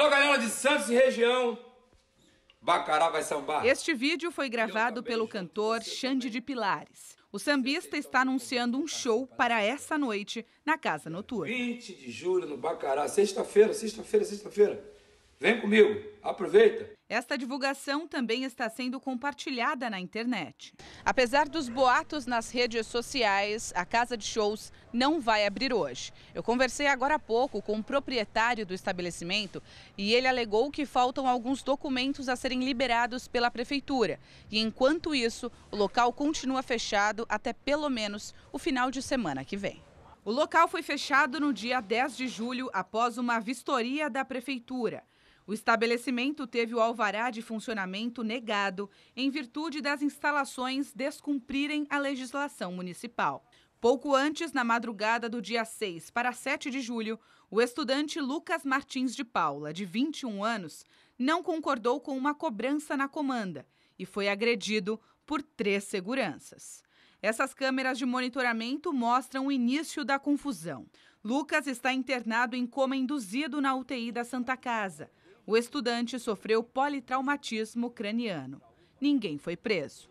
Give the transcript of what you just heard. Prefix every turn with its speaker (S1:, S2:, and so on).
S1: Alô, galera de Santos e região. Bacará vai sambar.
S2: Este vídeo foi gravado pelo cantor Xande de Pilares. O sambista está anunciando um show para essa noite na Casa Noturna.
S1: 20 de julho no Bacará, sexta-feira, sexta-feira, sexta-feira. Vem comigo, aproveita!
S2: Esta divulgação também está sendo compartilhada na internet. Apesar dos boatos nas redes sociais, a casa de shows não vai abrir hoje. Eu conversei agora há pouco com o proprietário do estabelecimento e ele alegou que faltam alguns documentos a serem liberados pela prefeitura. E enquanto isso, o local continua fechado até pelo menos o final de semana que vem. O local foi fechado no dia 10 de julho após uma vistoria da prefeitura. O estabelecimento teve o alvará de funcionamento negado em virtude das instalações descumprirem a legislação municipal. Pouco antes, na madrugada do dia 6 para 7 de julho, o estudante Lucas Martins de Paula, de 21 anos, não concordou com uma cobrança na comanda e foi agredido por três seguranças. Essas câmeras de monitoramento mostram o início da confusão. Lucas está internado em coma induzido na UTI da Santa Casa. O estudante sofreu politraumatismo craniano. Ninguém foi preso.